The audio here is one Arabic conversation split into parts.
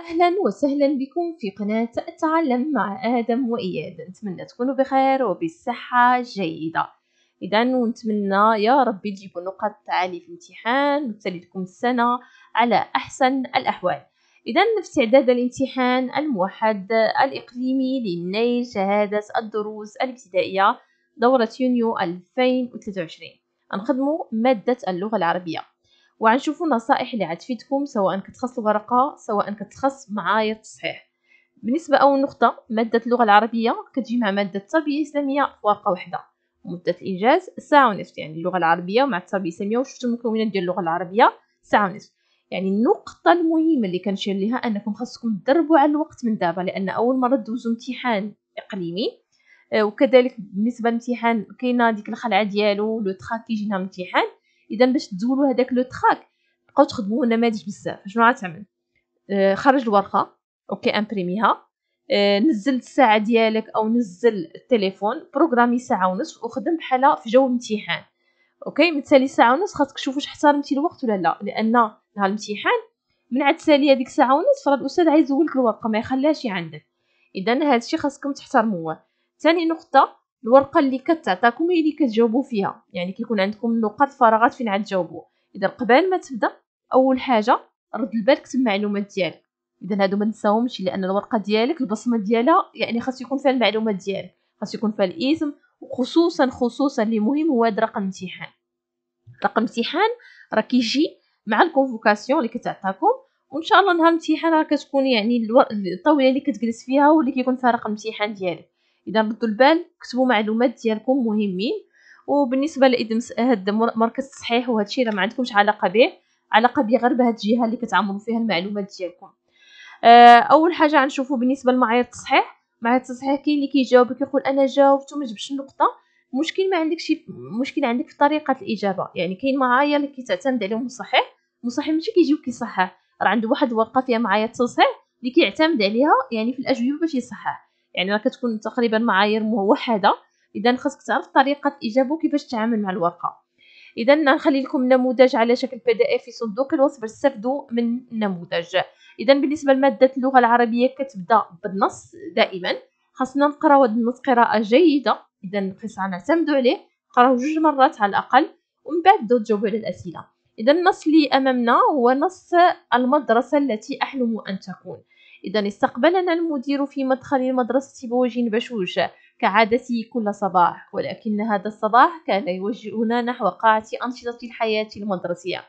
أهلا وسهلا بكم في قناة أتعلم مع آدم وإياد نتمنى تكونوا بخير وبصحة جيدة إذا نتمنى يا رب تجيبوا نقاط عالية في الامتحان وتسالي لكم السنة على أحسن الأحوال إذا في استعداد الامتحان الموحد الإقليمي للنيل شهادة الدروس الابتدائية دورة يونيو 2023 نخدموا مادة اللغة العربية وعنشوفوا النصائح اللي عتفيدكم سواء كتخص الورقه سواء كتخص معايا التصحيح بالنسبه اول نقطه ماده اللغه العربيه كتجي مع ماده التربيه الاسلاميه في ورقه واحده مده الانجاز ساعه ونصف يعني اللغه العربيه مع التربيه الاسلاميه وشفتوا المكونات ديال اللغه العربيه ساعه ونصف يعني النقطة المهمة اللي كنشير ليها أنكم خاصكم تدربوا على الوقت من دابا لأن أول مرة دوزو امتحان إقليمي آه، وكذلك بالنسبة للامتحان كاينة ديك الخلعة ديالو لو تخا كيجينا امتحان اذا باش تزولوا هذاك لو تراك بقاو تخدموا نماذج بزاف شنو غتعمل آه، خرج الورقه اوكي امبريميها آه، نزل الساعه ديالك او نزل التليفون بروغرامي ساعه ونص وخدم بحالها في جو امتحان اوكي متسالي ساعه ونص خاصك تشوف واش احترمتي الوقت ولا لا لان نهار الامتحان من عاد تسالي هذيك ساعه ونص راه الاستاذ عايز يزولك الورقه ما يخليهاش عندك اذا هذا الشيء خاصكم تحترموه ثاني نقطه الورقه اللي كتعطاكم هي اللي كتجاوبوا فيها يعني كيكون عندكم نقاط فراغات فين عاد تجاوبوا اذا قبل ما تبدا اول حاجه رد البال كتب المعلومات ديالك اذا هادو ما نساوهمش لان الورقه ديالك البصمه ديالها يعني خاص يكون فيها المعلومات ديالك خاص يكون فيها الاسم وخصوصا خصوصا اللي مهم هو هاد رقم امتحان رقم امتحان راه كيجي مع الكونفوكاسيون اللي كتعطاكم وان شاء الله نهار الامتحان راه كتكون يعني الطاوله اللي كتجلس فيها واللي كيكون فيها رقم الامتحان ديالك اذا ردوا البال كتبوا معلومات ديالكم مهمين وبالنسبه لادمس هذا مركز التصحيح وهذا الشيء راه ما عندكمش علاقه به علاقه بغير غير بهاد الجهه اللي كتعمروا فيها المعلومات ديالكم آه، اول حاجه غنشوفوا بالنسبه لمعايير التصحيح معايير التصحيح كاين اللي كيجاوبك يقول انا جاوبت وما جبتش النقطه مشكل ما عندك شي مشكل عندك في طريقه الاجابه يعني كاين معايير اللي كتعتمد عليهم المصحح المصحح ماشي كيجيو كيصحح راه عنده واحد الورقه فيها معايير التصحيح اللي كيعتمد عليها يعني في الاجوبه باش يصحح يعني راه كتكون تقريبا معايير موحده اذا خاصك تعرف طريقه ايجابه كيفاش تتعامل مع الورقه اذا نخلي لكم نموذج على شكل بي دي اف في صندوق الوصف باش تستافدوا من النموذج اذا بالنسبه لماده اللغه العربيه كتبدا بالنص دائما خاصنا نقراو هذا النص قراءه جيده اذا خاصنا غنعتمدوا عليه نقراوه جوج مرات على الاقل ومن بعد بداو تجاوبوا على الاسئله اذا النص اللي امامنا هو نص المدرسه التي احلم ان تكون إذا استقبلنا المدير في مدخل المدرسة بوجه بشوش كعادته كل صباح ولكن هذا الصباح كان يوجهنا نحو قاعة أنشطة الحياة المدرسية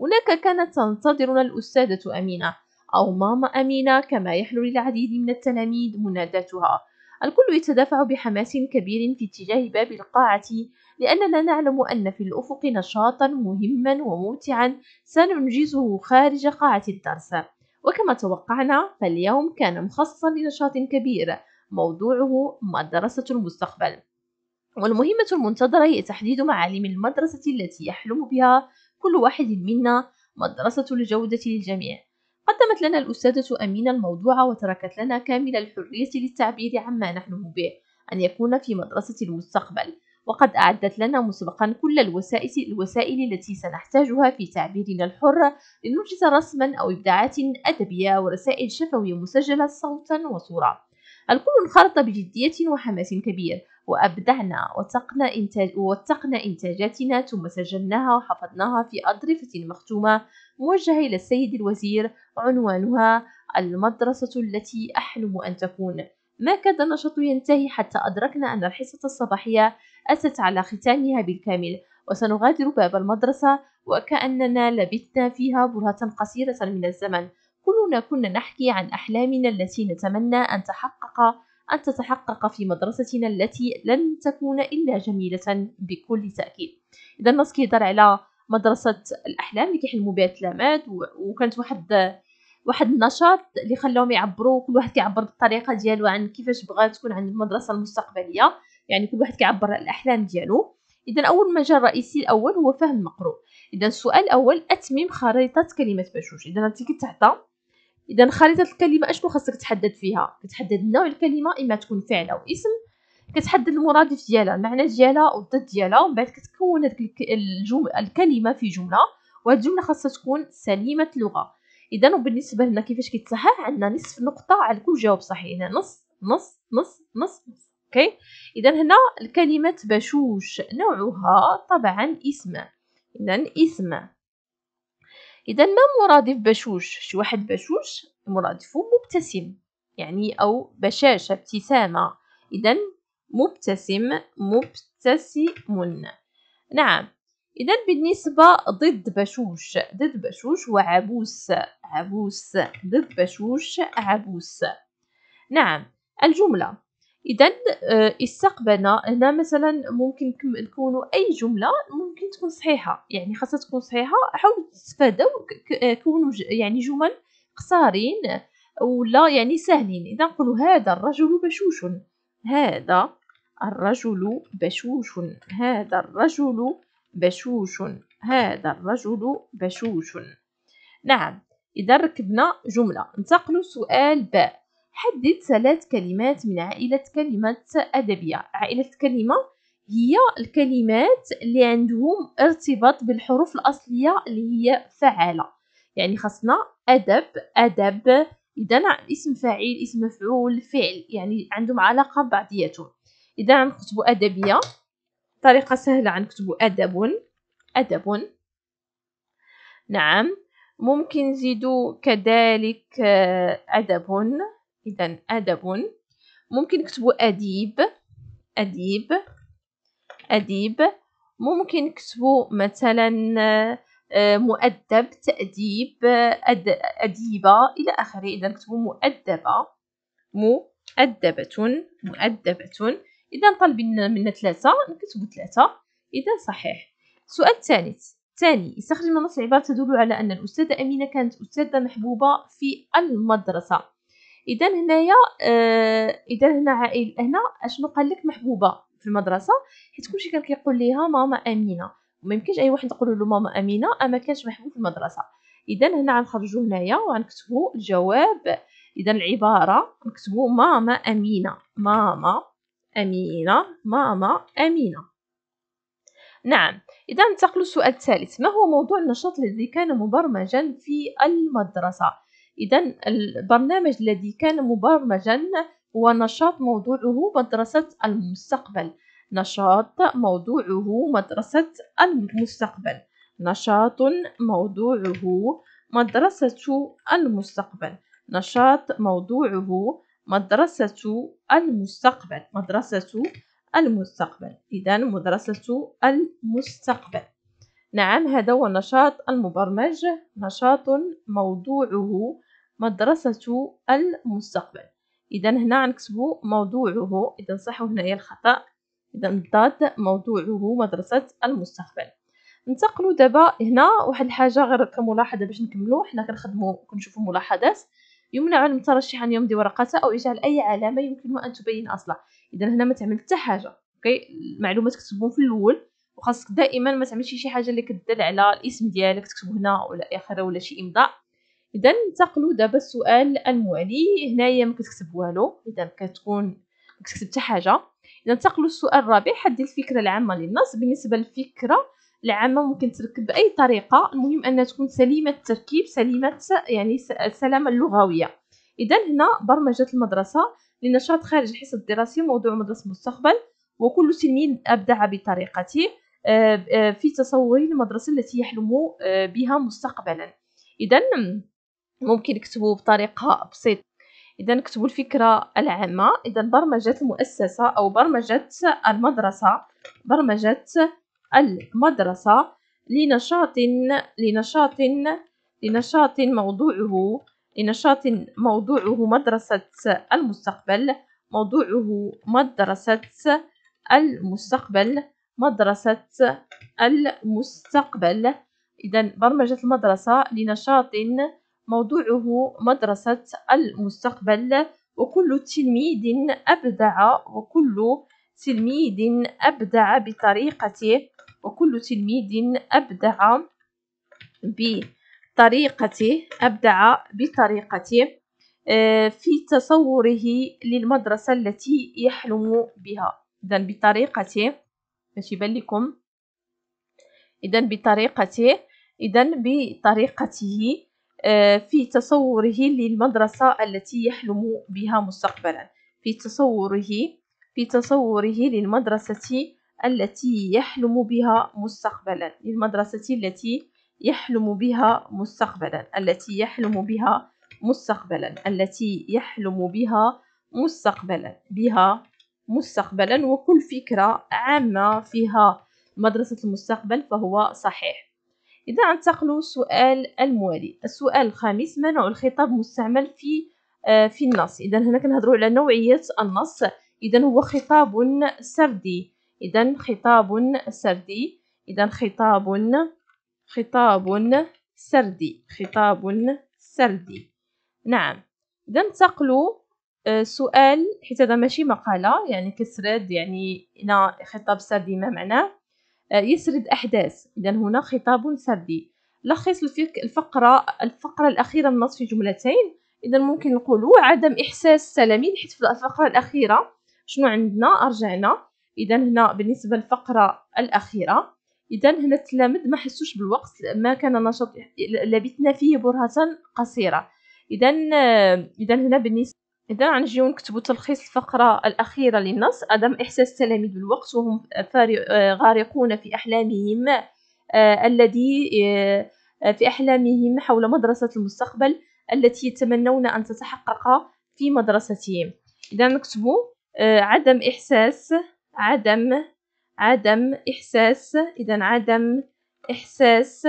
هناك كانت تنتظرنا الأستاذة أمينة أو ماما أمينة كما يحلو للعديد من التلاميذ مناداتها الكل يتدافع بحماس كبير في اتجاه باب القاعة لأننا نعلم أن في الأفق نشاطا مهما وممتعا سننجزه خارج قاعة الدرس وكما توقعنا فاليوم كان مخصصا لنشاط كبير موضوعه مدرسة المستقبل والمهمة المنتظرة هي تحديد معالم المدرسة التي يحلم بها كل واحد منا مدرسة الجودة للجميع قدمت لنا الأستاذة أمينة الموضوع وتركت لنا كامل الحرية للتعبير عما نحلم به أن يكون في مدرسة المستقبل وقد أعدت لنا مسبقا كل الوسائل, الوسائل التي سنحتاجها في تعبيرنا الحر لننجز رسما أو إبداعات أدبية ورسائل شفوية مسجلة صوتا وصورة الكل انخرط بجدية وحماس كبير وأبدعنا واتقنا, إنتاج واتقنا إنتاجاتنا ثم سجلناها وحفظناها في أضرفة مختومة موجهة إلى السيد الوزير عنوانها المدرسة التي أحلم أن تكون ما كاد النشاط ينتهي حتى أدركنا أن الحصة الصباحية أتت على ختامها بالكامل وسنغادر باب المدرسة وكأننا لبثنا فيها برهة قصيرة من الزمن كلنا كنا نحكي عن أحلامنا التي نتمنى أن تحقق أن تتحقق في مدرستنا التي لن تكون إلا جميلة بكل تأكيد إذا النص كيهضر على مدرسة الأحلام اللي كيحلموا بها التلاميذ وكانت واحد واحد النشاط اللي خلاهم يعبروا كل واحد كيعبر بالطريقه ديالو عن كيفاش بغا تكون عند المدرسه المستقبليه يعني كل واحد كيعبر على الأحلام ديالو إذا أول مجال رئيسي الأول هو فهم المقروء إذا السؤال الأول اتمم خريطة كلمة بشوش إذا أنت كتعطى إذا خريطة الكلمة أشنو خاصك تحدد فيها كتحدد نوع الكلمة إما تكون فعل أو اسم كتحدد المرادف ديالها المعنى ديالها والضد ديالها ومن بعد كتكون هذيك الكلمه في جمله وهاد الجمله خاصها تكون سليمه اللغه اذا وبالنسبه لنا كيفاش كيتصحح عندنا نصف نقطه على كل جواب صحيح هنا نص نص نص نص نص اوكي اذا هنا الكلمه بشوش نوعها طبعا اسم اذا اسم اذا ما مرادف بشوش شي واحد بشوش مرادفه مبتسم يعني او بشاشه ابتسامه اذا مبتسم مبتسم نعم إذا بالنسبة ضد بشوش ضد بشوش وعبوس عبوس ضد بشوش عبوس نعم الجملة اذا آه، استقبلنا هنا مثلا ممكن نكونوا اي جمله ممكن تكون صحيحه يعني خاصها تكون صحيحه حاولوا تستفادوا آه، كونوا يعني جمل قصارين ولا يعني سهلين اذا نقولوا هذا الرجل بشوش هذا الرجل بشوش هذا الرجل بشوش هذا الرجل بشوش نعم اذا ركبنا جمله انتقلوا سؤال باء حدد ثلاث كلمات من عائلة كلمة أدبية عائلة كلمة هي الكلمات اللي عندهم ارتباط بالحروف الأصلية اللي هي فعالة يعني خاصنا أدب أدب إذا اسم فاعل اسم مفعول فعل يعني عندهم علاقة بعضياتهم إذا نكتب أدبية طريقة سهلة غنكتبو أدب أدب نعم ممكن نزيدو كذلك آه، أدب إذا أدب ممكن نكتبوا أديب أديب أديب ممكن نكتبوا مثلا آه، مؤدب تأديب أد أديبة إلى آخره إذا نكتبوا مؤدبة مؤدبة مؤدبة إذا طالبين منا ثلاثة نكتبوا ثلاثة إذا صحيح السؤال الثالث ثاني استخدم نص عبارة تدل على أن الأستاذة أمينة كانت أستاذة محبوبة في المدرسة اذا هنايا آه، اذا هنا عائل هنا اشنو قال لك محبوبه في المدرسه حيت كلشي كان كيقول ليها ماما امينه وما يمكنش اي واحد يقول له ماما امينه اما كانش محبوب في المدرسه اذا هنا غنخرجوا هنايا وغنكتبوا الجواب اذا العباره نكتبوا ماما امينه ماما امينه ماما امينه نعم اذا ننتقل للسؤال الثالث ما هو موضوع النشاط الذي كان مبرمجا في المدرسه إذا البرنامج الذي كان مبرمجا هو نشاط موضوعه مدرسة المستقبل نشاط موضوعه مدرسة المستقبل نشاط موضوعه مدرسة المستقبل نشاط موضوعه مدرسة المستقبل مدرسة المستقبل إذا مدرسة المستقبل نعم هذا هو النشاط المبرمج نشاط موضوعه مدرسة المستقبل إذا هنا غنكتبو موضوعه إذا صح هنايا الخطأ إذا الضاد موضوعه مدرسة المستقبل ننتقلوا دابا هنا واحد الحاجة غير كملاحظة باش نكملو حنا كنخدمو كنشوفو ملاحظات يمنع المترشح أن يمضي ورقته أو إجعال أي علامة يمكنه أن تبين اصلا إذا هنا ما تعمل حتى حاجة أوكي المعلومات كتبهم في الأول وخاصك دائما ما تعملش شي حاجه اللي كدل على الاسم ديالك تكتبو هنا ولا اخره ولا شي امضاء اذا ننتقلوا دابا السؤال الموالي هنايا ما كتكتب والو اذا كتكون ما كتكتب حتى حاجه اذا ننتقلوا للسؤال الرابع حدد الفكره العامه للنص بالنسبه للفكره العامه ممكن تركب باي طريقه المهم انها تكون سليمه التركيب سليمه يعني السلامه اللغويه اذا هنا برمجه المدرسه لنشاط خارج الحصه الدراسيه موضوع مدرسه المستقبل وكل تلميذ ابدع بطريقته آه، آه، في تصوره المدرسه التي يحلم آه، بها مستقبلا اذا ممكن نكتبه بطريقة بسيطة إذا نكتبوا الفكرة العامة إذا برمجة المؤسسة أو برمجة المدرسة برمجة المدرسة لنشاط لنشاط لنشاط موضوعه لنشاط موضوعه مدرسة المستقبل موضوعه مدرسة المستقبل مدرسة المستقبل إذا برمجة المدرسة لنشاط موضوعه مدرسة المستقبل وكل تلميذ أبدع وكل تلميذ أبدع بطريقته وكل تلميذ أبدع بطريقته أبدع بطريقته آه، في تصوره للمدرسة التي يحلم بها إذا بطريقته ماشي بان لكم إذا بطريقته إذا بطريقته آه، في تصوره للمدرسة التي يحلم بها مستقبلا في تصوره في تصوره للمدرسة التي يحلم بها مستقبلا للمدرسة التي يحلم بها مستقبلا التي يحلم بها مستقبلا التي يحلم بها مستقبلا بها مستقبلا وكل فكرة عامة فيها مدرسة المستقبل فهو صحيح إذا انتقلوا سؤال الموالي السؤال الخامس ما نوع الخطاب مستعمل في آه، في النص إذا هنا كنهضروا على نوعية النص إذا هو خطاب سردي إذا خطاب سردي إذا خطاب خطاب سردي خطاب سردي نعم إذا انتقلوا آه، سؤال حيت هذا ماشي مقالة يعني كسرد يعني هنا خطاب سردي ما معناه آه، يسرد أحداث إذا هنا خطاب سردي لخص الفقرة الفقرة الأخيرة من النص في جملتين إذا ممكن نقول عدم إحساس التلاميذ حيث في الفقرة الأخيرة شنو عندنا رجعنا إذا هنا بالنسبة للفقرة الأخيرة إذا هنا التلاميذ ما حسوش بالوقت ما كان نشاط لبثنا فيه برهة قصيرة إذا إذا هنا بالنسبة إذا غنجيو نكتبو تلخيص الفقرة الأخيرة للنص عدم إحساس التلاميذ بالوقت وهم آه، غارقون في أحلامهم آه، الذي آه، في أحلامهم حول مدرسة المستقبل التي يتمنون أن تتحقق في مدرستهم إذا نكتبو عدم إحساس عدم عدم إحساس إذا عدم إحساس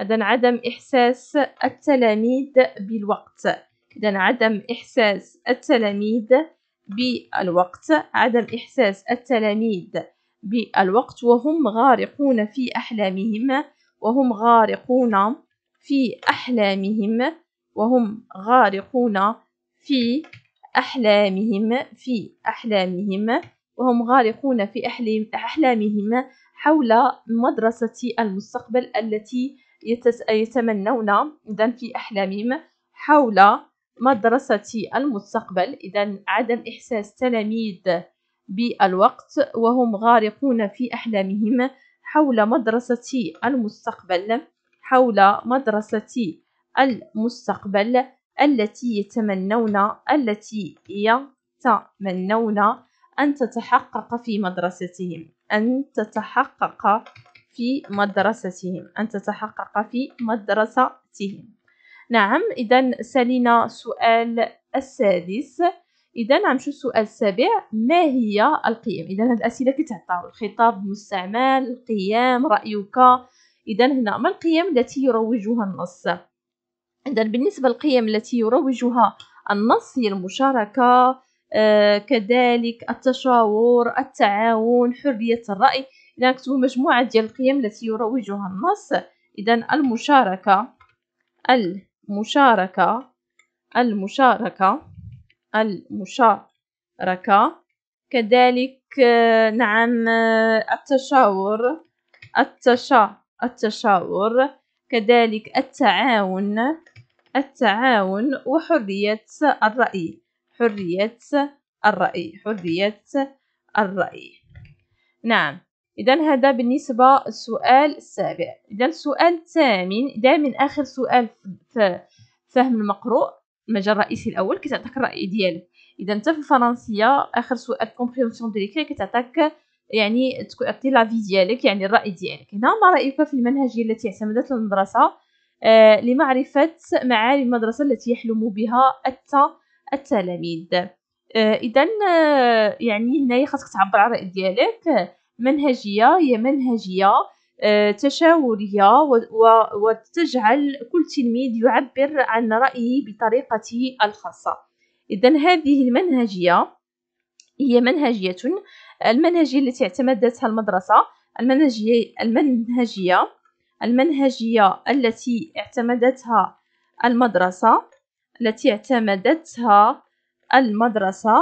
إذا عدم إحساس التلاميذ بالوقت إذا عدم إحساس التلاميذ بالوقت عدم إحساس التلاميذ بالوقت وهم غارقون في أحلامهم وهم غارقون في أحلامهم وهم غارقون في أحلامهم في أحلامهم وهم غارقون في أحلامهم حول مدرسة المستقبل التي يتمنون إذن في أحلامهم حول مدرسة المستقبل إذا عدم إحساس تلاميذ بالوقت وهم غارقون في أحلامهم حول مدرسة المستقبل حول مدرسة المستقبل التي يتمنون التي يتمنون أن تتحقق في مدرستهم أن تتحقق في مدرستهم أن تتحقق في مدرستهم نعم إذا سالينا السؤال السادس إذا غنمشيو السؤال السابع ما هي القيم إذا هاد الأسئلة كتعطاو الخطاب المستعمل القيام رأيك إذا هنا ما القيم التي يروجها النص إذا بالنسبة للقيم التي يروجها النص هي المشاركة آه كذلك التشاور التعاون حرية الرأي إذا نكتبوا مجموعة ديال القيم التي يروجها النص إذا المشاركة ال مشاركة المشاركة المشاركة كذلك آه، نعم آه، التشاور التشا التشاور كذلك التعاون التعاون وحرية الرأي حرية الرأي حرية الرأي نعم إذا هذا بالنسبة للسؤال السابع إذا السؤال الثامن إذا من آخر سؤال في فهم المقروء المجال الرئيسي الأول كتعطيك الرأي ديالك إذا أنت في الفرنسية آخر سؤال كومبريونسيون دو كتعطيك يعني تعطي لافي ديالك يعني الرأي ديالك هنا ما رأيك في المنهجية التي اعتمدت المدرسة آه لمعرفة معالم المدرسة التي يحلم بها التلاميذ آه إذا آه، يعني هنايا خاصك تعبر على الرأي ديالك منهجيه هي منهجيه آه، تشاوريه وتجعل كل تلميذ يعبر عن رايه بطريقته الخاصه اذا هذه المنهجيه هي منهجيه المنهجيه التي اعتمدتها المدرسه المنهجيه المنهجيه المنهجيه التي اعتمدتها المدرسه التي اعتمدتها المدرسه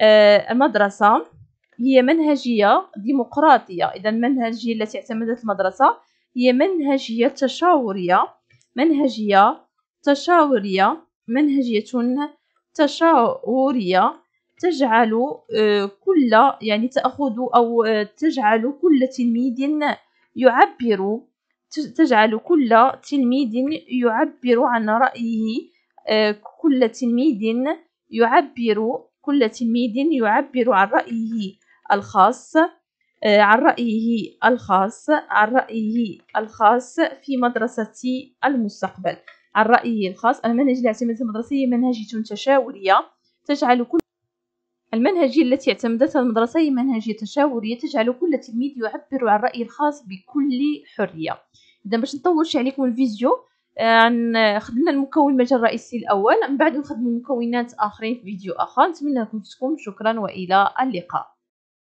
آه، المدرسه هي منهجية ديمقراطية إذا المنهجية التي اعتمدت المدرسة هي منهجية تشاورية منهجية تشاورية منهجية تشاورية تجعل آه، كل يعني تأخذ أو آه، تجعل كل تلميذ يعبر تجعل كل تلميذ يعبر عن رأيه آه، كل تلميذ يعبر كل تلميذ يعبر عن رأيه الخاص آه، عن رأيه الخاص عن رأيه الخاص في مدرسة المستقبل عن رأيه الخاص المنهج الاعتماد المدرسي منهجية تشاورية تجعل كل المنهجية التي اعتمدتها المدرسة هي منهجية تشاورية تجعل كل تلميذ يعبر عن رأيه الخاص بكل حرية إذا باش نطولش عليكم الفيديو آه، عن خدمنا المكون المجال الرئيسي الأول من بعد نخدم مكونات آخرين في فيديو آخر نتمنى لكم تكون شكرا وإلى اللقاء